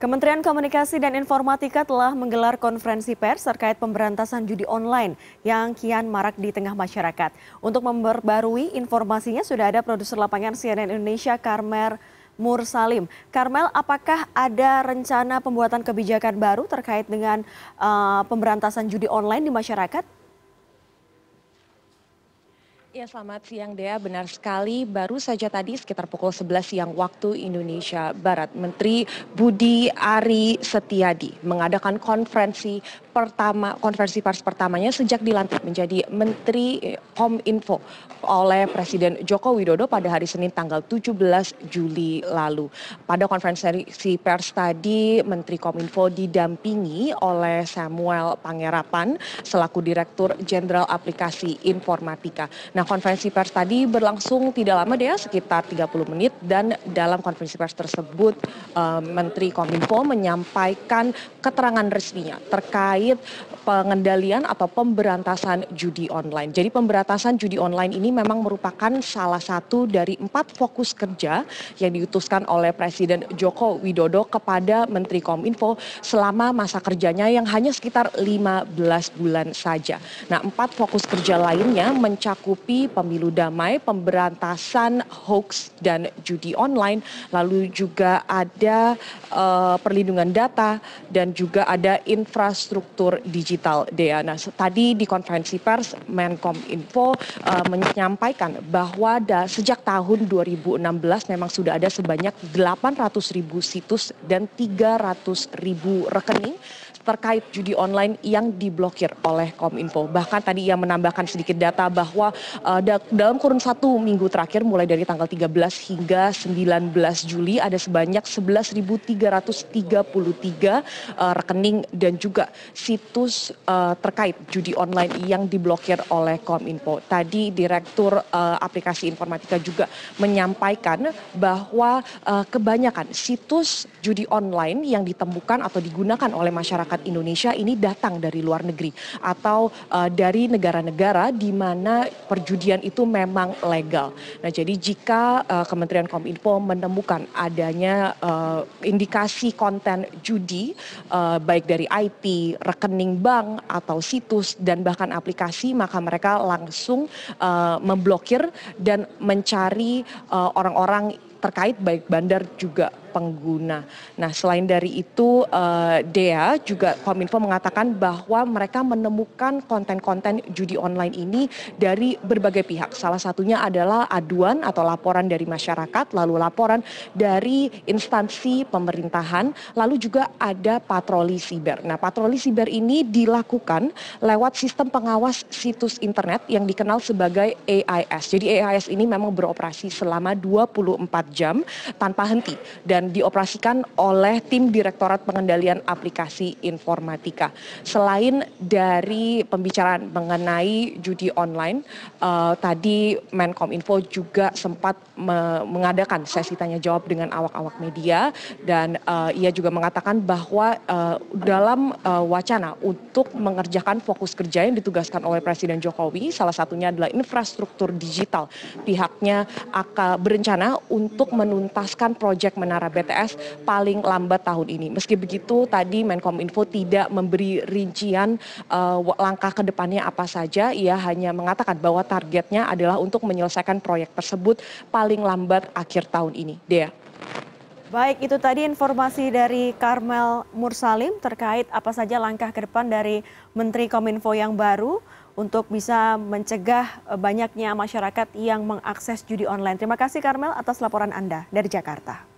Kementerian Komunikasi dan Informatika telah menggelar konferensi pers terkait pemberantasan judi online yang kian marak di tengah masyarakat. Untuk memperbarui informasinya sudah ada produser lapangan CNN Indonesia Karmel Mursalim. Karmel, apakah ada rencana pembuatan kebijakan baru terkait dengan uh, pemberantasan judi online di masyarakat? Ya selamat siang Dea, benar sekali baru saja tadi sekitar pukul 11 siang waktu Indonesia Barat Menteri Budi Ari Setiadi mengadakan konferensi pertama konversi pers pertamanya sejak dilantik menjadi Menteri Kominfo eh, oleh Presiden Joko Widodo pada hari Senin tanggal 17 Juli lalu. Pada konferensi pers tadi Menteri Kominfo didampingi oleh Samuel Pangerapan selaku Direktur Jenderal Aplikasi Informatika. Nah, konferensi pers tadi berlangsung tidak lama deh ya, sekitar 30 menit dan dalam konferensi pers tersebut eh, Menteri Kominfo menyampaikan keterangan resminya terkait terkait pengendalian atau pemberantasan judi online. Jadi pemberantasan judi online ini memang merupakan salah satu dari empat fokus kerja yang diutuskan oleh Presiden Joko Widodo kepada Menteri Kominfo selama masa kerjanya yang hanya sekitar 15 bulan saja. Nah, empat fokus kerja lainnya mencakupi pemilu damai, pemberantasan hoax dan judi online, lalu juga ada uh, perlindungan data dan juga ada infrastruktur infrastruktur digital dea. Nah tadi di konferensi pers Menkom Info uh, menyampaikan bahwa da, sejak tahun 2016 memang sudah ada sebanyak 800 ribu situs dan 300 ribu rekening terkait judi online yang diblokir oleh Kominfo. Bahkan tadi ia menambahkan sedikit data bahwa uh, dalam kurun satu minggu terakhir mulai dari tanggal 13 hingga 19 Juli ada sebanyak 11.333 uh, eh, rekening dan juga situs uh, terkait judi online yang diblokir oleh Kominfo. Tadi Direktur uh, Aplikasi Informatika juga menyampaikan bahwa uh, kebanyakan situs judi online yang ditemukan atau digunakan oleh masyarakat masyarakat Indonesia ini datang dari luar negeri atau uh, dari negara-negara di mana perjudian itu memang legal. Nah, jadi jika uh, Kementerian Kominfo menemukan adanya uh, indikasi konten judi uh, baik dari IP, rekening bank atau situs dan bahkan aplikasi, maka mereka langsung uh, memblokir dan mencari orang-orang uh, terkait baik bandar juga pengguna. Nah selain dari itu eh, Dea juga Kominfo mengatakan bahwa mereka menemukan konten-konten judi online ini dari berbagai pihak. Salah satunya adalah aduan atau laporan dari masyarakat, lalu laporan dari instansi pemerintahan, lalu juga ada patroli siber. Nah patroli siber ini dilakukan lewat sistem pengawas situs internet yang dikenal sebagai AIS. Jadi AIS ini memang beroperasi selama 24 jam tanpa henti. Dan dan dioperasikan oleh tim Direktorat Pengendalian Aplikasi Informatika. Selain dari pembicaraan mengenai judi online, uh, tadi Menkom Info juga sempat me mengadakan sesi tanya jawab dengan awak-awak media dan uh, ia juga mengatakan bahwa uh, dalam uh, wacana untuk mengerjakan fokus kerja yang ditugaskan oleh Presiden Jokowi, salah satunya adalah infrastruktur digital. Pihaknya akan berencana untuk menuntaskan proyek menara bts paling lambat tahun ini. Meski begitu tadi Menkom Info tidak memberi rincian uh, langkah ke depannya apa saja. Ia hanya mengatakan bahwa targetnya adalah untuk menyelesaikan proyek tersebut paling lambat akhir tahun ini. Dea. Baik, itu tadi informasi dari Karmel Mursalim terkait apa saja langkah ke depan dari Menteri Kominfo yang baru untuk bisa mencegah eh, banyaknya masyarakat yang mengakses judi online. Terima kasih Karmel atas laporan Anda dari Jakarta.